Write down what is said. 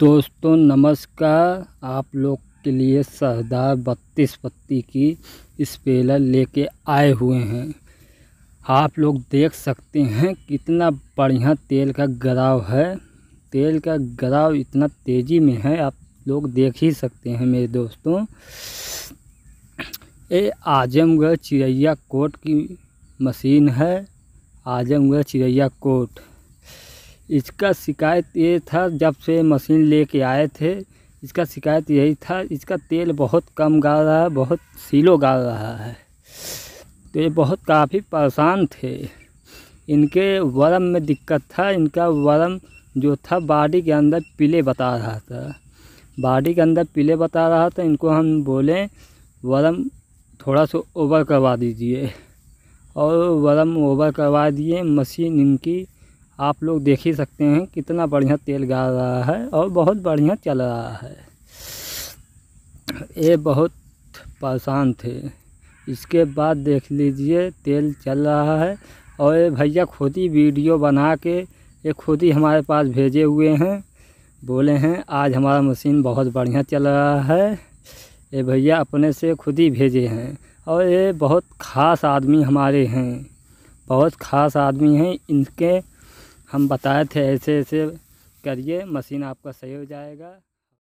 दोस्तों नमस्कार आप लोग के लिए सरदार बत्तीस पत्ती की स्पेलर लेके आए हुए हैं आप लोग देख सकते हैं कितना बढ़िया तेल का गराव है तेल का गराव इतना तेज़ी में है आप लोग देख ही सकते हैं मेरे दोस्तों ये आजमगढ़ चिड़ैया कोट की मशीन है आजमगढ़ चिड़ैया कोट इसका शिकायत ये था जब से ले लेके आए थे इसका शिकायत यही था इसका तेल बहुत कम गाल रहा है बहुत सीलो गाल रहा है तो ये बहुत काफ़ी परेशान थे इनके वरम में दिक्कत था इनका वरम जो था बॉडी के अंदर पीले बता रहा था बॉडी के अंदर पीले बता रहा था इनको हम बोलें वरम थोड़ा सा ओवर करवा दीजिए और वरम ओवर करवा दिए मशीन इनकी आप लोग देख ही सकते हैं कितना बढ़िया तेल गा रहा है और बहुत बढ़िया चल रहा है ये बहुत परेशान थे इसके बाद देख लीजिए तेल चल रहा है और ये भैया खुद ही वीडियो बना के ये खुद ही हमारे पास भेजे हुए हैं बोले हैं आज हमारा मशीन बहुत बढ़िया चल रहा है ये भैया अपने से खुद ही भेजे हैं और ये बहुत ख़ास आदमी हमारे हैं बहुत ख़ास आदमी हैं इनके हम बताए थे ऐसे ऐसे करिए मशीन आपका सही हो जाएगा